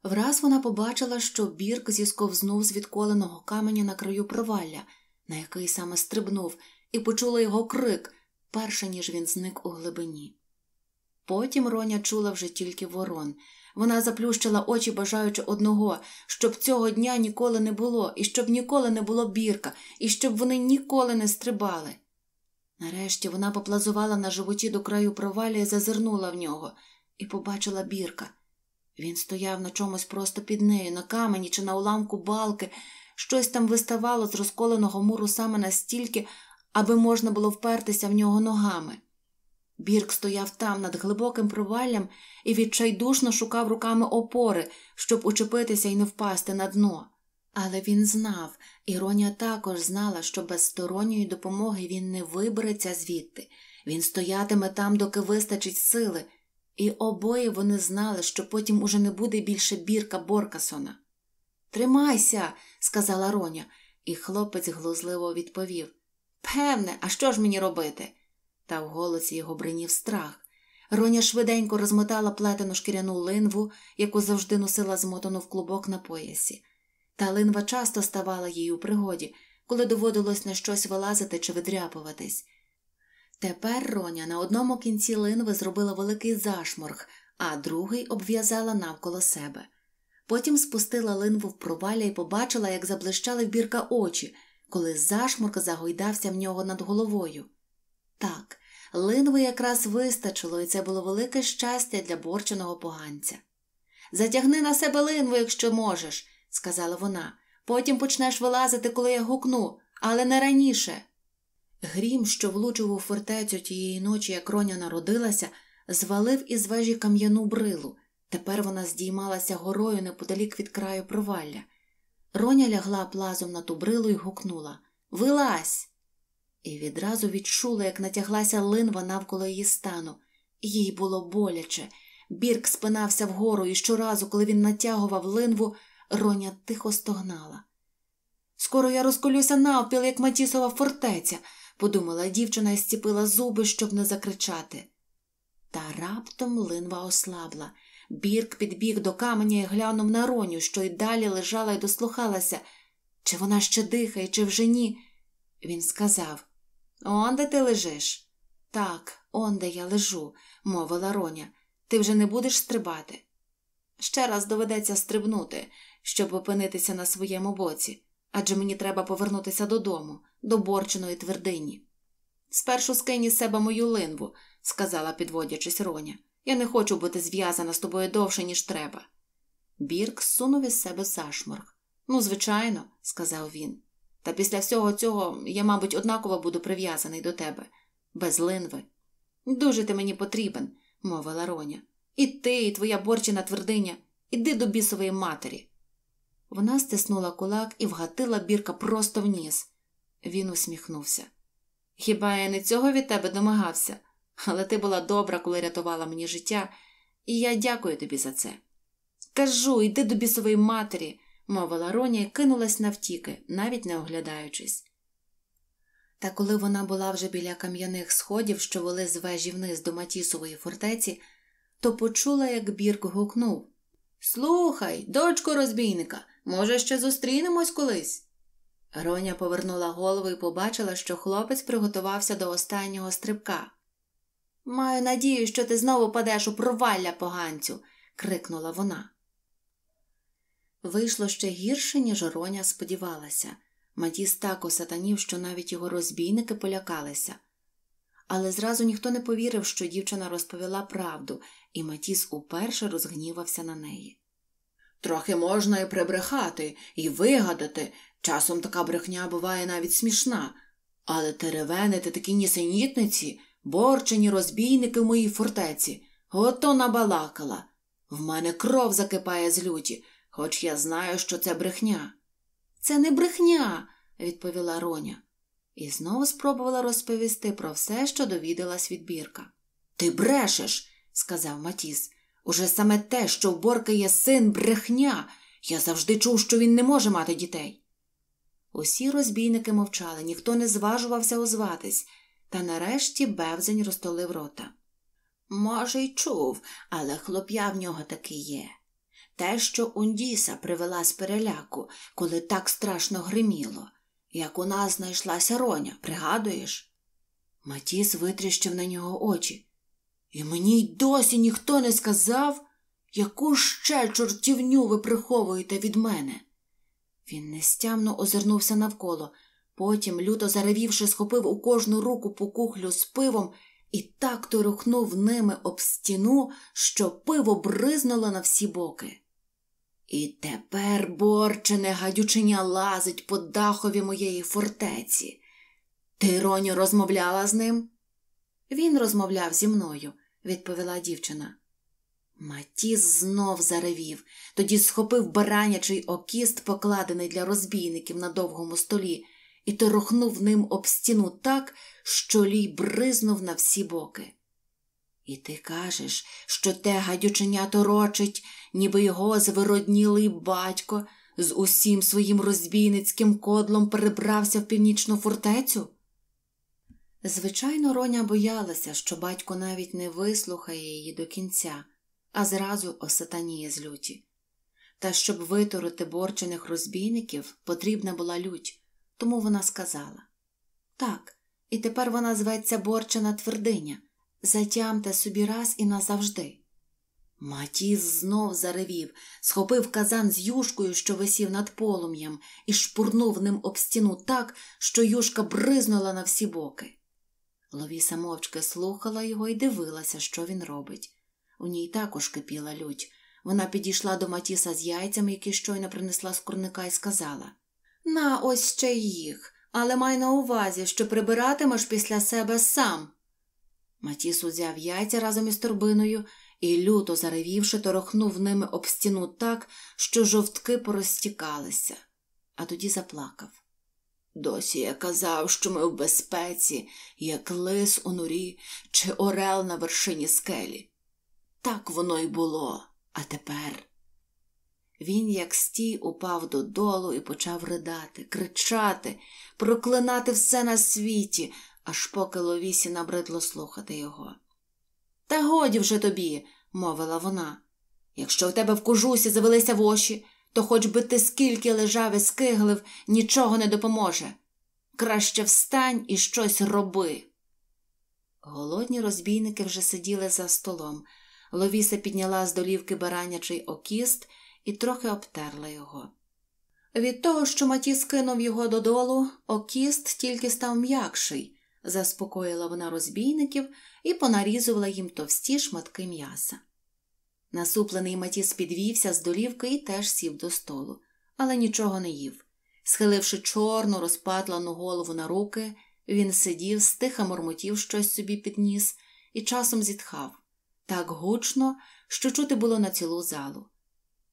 Враз вона побачила, що бірк зісковзнув з відколеного каменя на краю провалля, на який саме стрибнув, і почула його крик, перше ніж він зник у глибині. Потім Роня чула вже тільки ворон, вона заплющила очі, бажаючи одного, щоб цього дня ніколи не було, і щоб ніколи не було бірка, і щоб вони ніколи не стрибали. Нарешті вона поплазувала на животі до краю провалля і зазирнула в нього, і побачила бірка. Він стояв на чомусь просто під нею, на камені чи на уламку балки, щось там виставало з розколеного муру саме настільки, аби можна було впертися в нього ногами. Бірк стояв там над глибоким проваллям і відчайдушно шукав руками опори, щоб учепитися і не впасти на дно. Але він знав, іронія також знала, що без сторонньої допомоги він не вибереться звідти, він стоятиме там, доки вистачить сили, і обоє вони знали, що потім уже не буде більше бірка Боркасона. Тримайся, сказала Роня, і хлопець глузливо відповів. Певне, а що ж мені робити? Та в голосі його бринів страх. Роня швиденько розмотала плетену шкіряну линву, яку завжди носила змотану в клубок на поясі. Та линва часто ставала їй у пригоді, коли доводилось на щось вилазити чи видряпуватись. Тепер Роня на одному кінці линви зробила великий зашморг, а другий обв'язала навколо себе. Потім спустила линву в проваля і побачила, як заблищали в бірка очі, коли зашморг загойдався в нього над головою. Так, линви якраз вистачило, і це було велике щастя для борченого поганця. Затягни на себе линву, якщо можеш, сказала вона. Потім почнеш вилазити, коли я гукну, але не раніше. Грім, що влучив у фортецю тієї ночі, як роня народилася, звалив із вежі кам'яну брилу. Тепер вона здіймалася горою неподалік від краю провалля. Роня лягла плазом на ту брилу і гукнула Вилазь! і відразу відчула, як натяглася линва навколо її стану. Їй було боляче. Бірк спинався вгору, і щоразу, коли він натягував линву, роня тихо стогнала. Скоро я розколюся навпіл, як Матісова фортеця, подумала дівчина і зціпила зуби, щоб не закричати. Та раптом линва ослабла. Бірк підбіг до каменя і глянув на роню, що й далі лежала і дослухалася, чи вона ще дихає, чи вже ні. Він сказав Онде ти лежиш? Так, онде я лежу, мовила Роня. Ти вже не будеш стрибати. Ще раз доведеться стрибнути, щоб опинитися на своєму боці, адже мені треба повернутися додому, до борчиної твердині. Спершу скинь з себе мою линву, сказала, підводячись Роня. Я не хочу бути зв'язана з тобою довше, ніж треба. Бірк сунув із себе зашморг. Ну, звичайно, сказав він. Та після всього цього я, мабуть, однаково буду прив'язаний до тебе, без линви. Дуже ти мені потрібен, мовила Роня. І ти, і твоя борчина твердиня, іди до бісової матері. Вона стиснула кулак і вгатила бірка просто в ніс. Він усміхнувся. Хіба я не цього від тебе домагався, але ти була добра, коли рятувала мені життя, і я дякую тобі за це. Кажу, йди до бісової матері мовила Роні, кинулась навтіки, навіть не оглядаючись. Та коли вона була вже біля кам'яних сходів, що вели з вежі вниз до Матісової фортеці, то почула, як Бірк гукнув Слухай, дочко розбійника, може, ще зустрінемось колись. Роня повернула голову і побачила, що хлопець приготувався до останнього стрибка. Маю надію, що ти знову падеш у провалля поганцю, крикнула вона. Вийшло ще гірше, ніж Роня сподівалася. Матіс так осатанів, що навіть його розбійники полякалися. Але зразу ніхто не повірив, що дівчина розповіла правду, і Матіс уперше розгнівався на неї. Трохи можна і прибрехати, і вигадати. Часом така брехня буває навіть смішна. Але теревенити такі нісенітниці, борчені розбійники в моїй фортеці. Ото набалакала. В мене кров закипає з люті хоч я знаю, що це брехня. Це не брехня, відповіла Роня, і знову спробувала розповісти про все, що довідалась від Бірка. Ти брешеш, сказав Матіс. Уже саме те, що в Борки є син брехня. Я завжди чув, що він не може мати дітей. Усі розбійники мовчали, ніхто не зважувався озватись, та нарешті бевзень розтолив рота. Може, й чув, але хлоп'я в нього таки є те, що Ундіса привела з переляку, коли так страшно гриміло, як у нас знайшлася роня, пригадуєш? Матіс витріщив на нього очі. І мені й досі ніхто не сказав, яку ще чортівню ви приховуєте від мене. Він нестямно озирнувся навколо, потім, люто заревівши, схопив у кожну руку по кухлю з пивом. І так торухнув ними об стіну, що пиво бризнуло на всі боки. І тепер борчене гадючиня лазить по дахові моєї фортеці. Ти, Роню, розмовляла з ним? Він розмовляв зі мною, відповіла дівчина. Матіс знов заревів, тоді схопив баранячий окіст, покладений для розбійників на довгому столі, і торохнув ним об стіну так, що лій бризнув на всі боки. І ти кажеш, що те гадюченято торочить, ніби його звероднілий батько з усім своїм розбійницьким кодлом перебрався в північну фортецю? Звичайно, Роня боялася, що батько навіть не вислухає її до кінця, а зразу осатаніє з люті. Та щоб виторити борчених розбійників, потрібна була лють, тому вона сказала так, і тепер вона зветься борчена твердиня затямте собі раз і назавжди. Матіс знов заревів, схопив казан з юшкою, що висів над полум'ям, і шпурнув ним об стіну так, що юшка бризнула на всі боки. Ловіса мовчки слухала його і дивилася, що він робить. У ній також кипіла лють. Вона підійшла до Матіса з яйцями, які щойно принесла з курника, і сказала На, ось ще їх, але май на увазі, що прибиратимеш після себе сам. Матіс узяв яйця разом із торбиною і, люто заревівши, торохнув ними об стіну так, що жовтки порозтікалися, а тоді заплакав. Досі я казав, що ми в безпеці, як лис у норі чи орел на вершині скелі. Так воно й було, а тепер. Він, як стій, упав додолу і почав ридати, кричати, проклинати все на світі, аж поки Ловісі набридло слухати його. Та годі вже тобі, мовила вона. Якщо в тебе в кожусі завелися воші, то хоч би ти скільки лежав і скиглив, нічого не допоможе. Краще встань і щось роби. Голодні розбійники вже сиділи за столом. Ловіса підняла з долівки баранячий окіст і трохи обтерла його. Від того, що Маті скинув його додолу, окіст тільки став м'якший, заспокоїла вона розбійників і понарізувала їм товсті шматки м'яса. Насуплений Матіс підвівся з долівки і теж сів до столу, але нічого не їв. Схиливши чорну, розпатлану голову на руки, він сидів, стиха мормотів щось собі під ніс і часом зітхав так гучно, що чути було на цілу залу.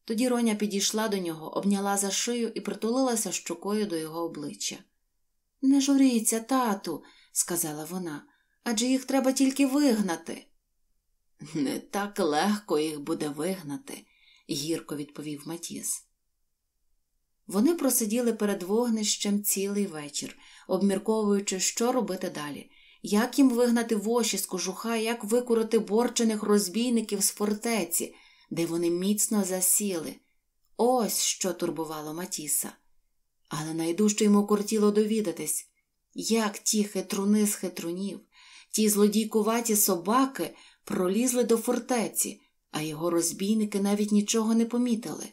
Тоді Роня підійшла до нього, обняла за шию і притулилася щокою до його обличчя. Не журіться, тату, сказала вона, адже їх треба тільки вигнати. Не так легко їх буде вигнати, гірко відповів Матіс. Вони просиділи перед вогнищем цілий вечір, обмірковуючи, що робити далі, як їм вигнати воші з кожуха, як викурити борчених розбійників з фортеці, де вони міцно засіли. Ось що турбувало Матіса. Але найдужче йому кортіло довідатись, як ті хитруни з хитрунів, ті злодійкуваті собаки пролізли до фортеці, а його розбійники навіть нічого не помітили.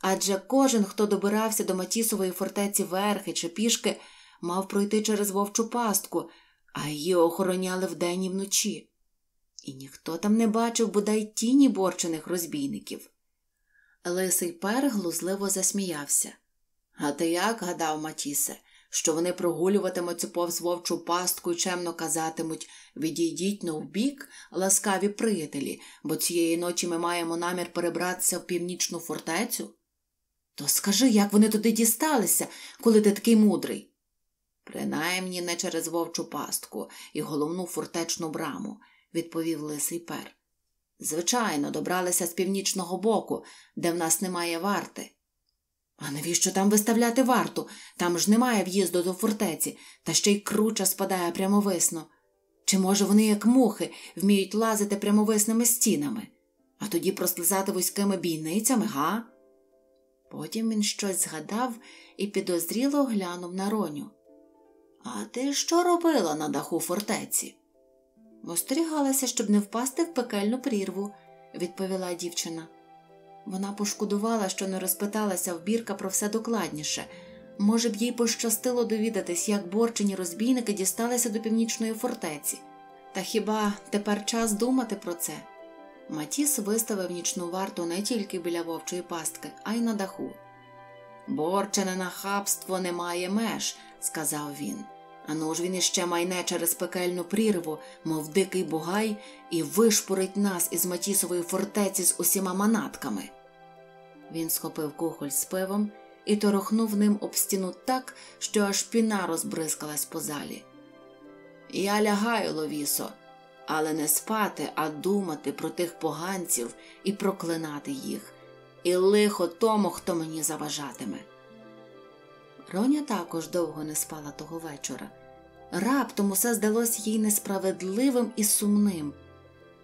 Адже кожен, хто добирався до Матісової фортеці верхи чи пішки, мав пройти через вовчу пастку, а її охороняли вдень і вночі. І ніхто там не бачив бодай тіні борчених розбійників. Лисий пер глузливо засміявся. А ти як гадав, Матісе, що вони прогулюватимуться повз вовчу пастку і чемно казатимуть відійдіть на вбік, ласкаві приятелі, бо цієї ночі ми маємо намір перебратися в північну фортецю? То скажи, як вони туди дісталися, коли ти такий мудрий? Принаймні не через вовчу пастку і головну фортечну браму, відповів лисий пер. Звичайно, добралися з північного боку, де в нас немає варти. А навіщо там виставляти варту? Там ж немає в'їзду до фортеці, та ще й круча спадає прямовисно. Чи, може, вони, як мухи, вміють лазити прямовисними стінами, а тоді прослизати вузькими бійницями, га? Потім він щось згадав і підозріло глянув на роню. А ти що робила на даху фортеці? Остерігалася, щоб не впасти в пекельну прірву, відповіла дівчина. Вона пошкодувала, що не розпиталася в Бірка про все докладніше. Може б, їй пощастило довідатись, як борчені розбійники дісталися до північної фортеці. Та хіба тепер час думати про це? Матіс виставив нічну варту не тільки біля вовчої пастки, а й на даху. Борчене нахабство не має меж, сказав він. Ану ж він іще майне через пекельну прірву, мов дикий бугай, і вишпурить нас із Матісової фортеці з усіма манатками. Він схопив кухоль з пивом і торохнув ним об стіну так, що аж піна розбризкалась по залі. Я лягаю, Ловісо, але не спати, а думати про тих поганців і проклинати їх, і лихо тому, хто мені заважатиме. Роня також довго не спала того вечора. Раптом усе здалось їй несправедливим і сумним.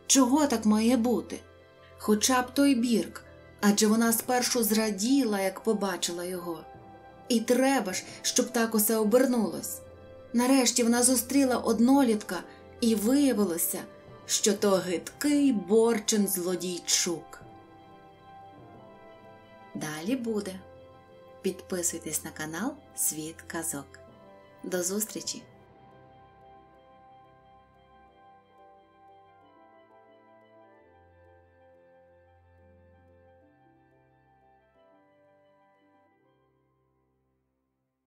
Чого так має бути? Хоча б той бірк, адже вона спершу зраділа, як побачила його. І треба ж, щоб так усе обернулось. Нарешті вона зустріла однолітка і виявилося, що то гидкий борчин злодійчук. Далі буде. Підписуйтесь на канал Світ Казок. До зустрічі!